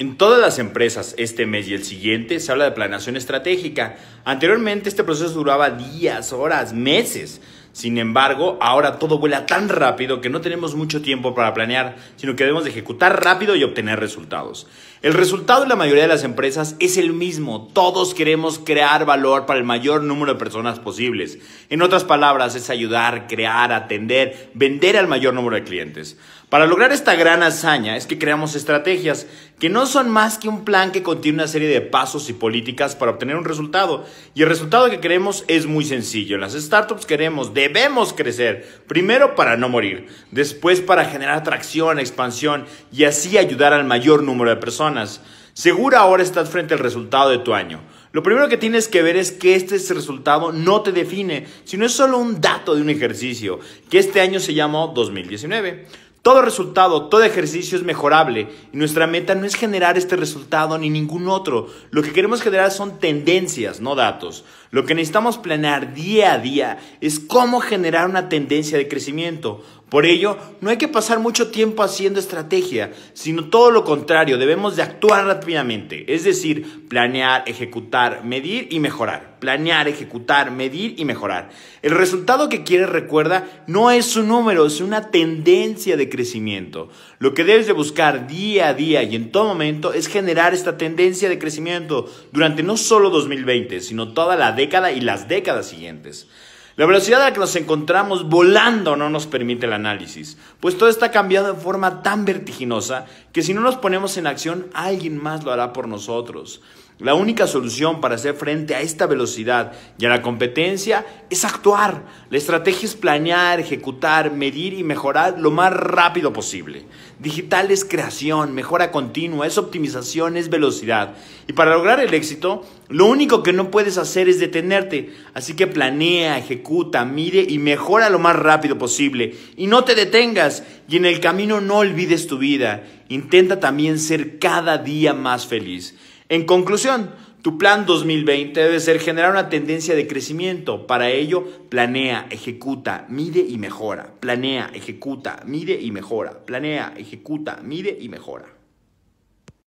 En todas las empresas, este mes y el siguiente, se habla de planeación estratégica. Anteriormente este proceso duraba días, horas, meses sin embargo, ahora todo vuela tan rápido que no tenemos mucho tiempo para planear, sino que debemos ejecutar rápido y obtener resultados. El resultado en la mayoría de las empresas es el mismo. Todos queremos crear valor para el mayor número de personas posibles. En otras palabras, es ayudar, crear, atender, vender al mayor número de clientes. Para lograr esta gran hazaña es que creamos estrategias que no son más que un plan que contiene una serie de pasos y políticas para obtener un resultado. Y el resultado que queremos es muy sencillo. En las startups queremos Debemos crecer, primero para no morir, después para generar atracción, expansión y así ayudar al mayor número de personas. Seguro ahora estás frente al resultado de tu año. Lo primero que tienes que ver es que este resultado no te define, sino es solo un dato de un ejercicio, que este año se llamó 2019. Todo resultado, todo ejercicio es mejorable y nuestra meta no es generar este resultado ni ningún otro. Lo que queremos generar son tendencias, no datos. Lo que necesitamos planear día a día es cómo generar una tendencia de crecimiento. Por ello, no hay que pasar mucho tiempo haciendo estrategia, sino todo lo contrario, debemos de actuar rápidamente, es decir, planear, ejecutar, medir y mejorar. Planear, ejecutar, medir y mejorar. El resultado que quieres, recuerda, no es un número, es una tendencia de crecimiento. Lo que debes de buscar día a día y en todo momento es generar esta tendencia de crecimiento durante no solo 2020, sino toda la década y las décadas siguientes. La velocidad a la que nos encontramos volando no nos permite el análisis, pues todo está cambiado de forma tan vertiginosa que si no nos ponemos en acción, alguien más lo hará por nosotros. La única solución para hacer frente a esta velocidad y a la competencia es actuar. La estrategia es planear, ejecutar, medir y mejorar lo más rápido posible. Digital es creación, mejora continua, es optimización, es velocidad. Y para lograr el éxito, lo único que no puedes hacer es detenerte. Así que planea, ejecuta, mide y mejora lo más rápido posible. Y no te detengas y en el camino no olvides tu vida Intenta también ser cada día más feliz. En conclusión, tu plan 2020 debe ser generar una tendencia de crecimiento. Para ello, planea, ejecuta, mide y mejora. Planea, ejecuta, mide y mejora. Planea, ejecuta, mide y mejora.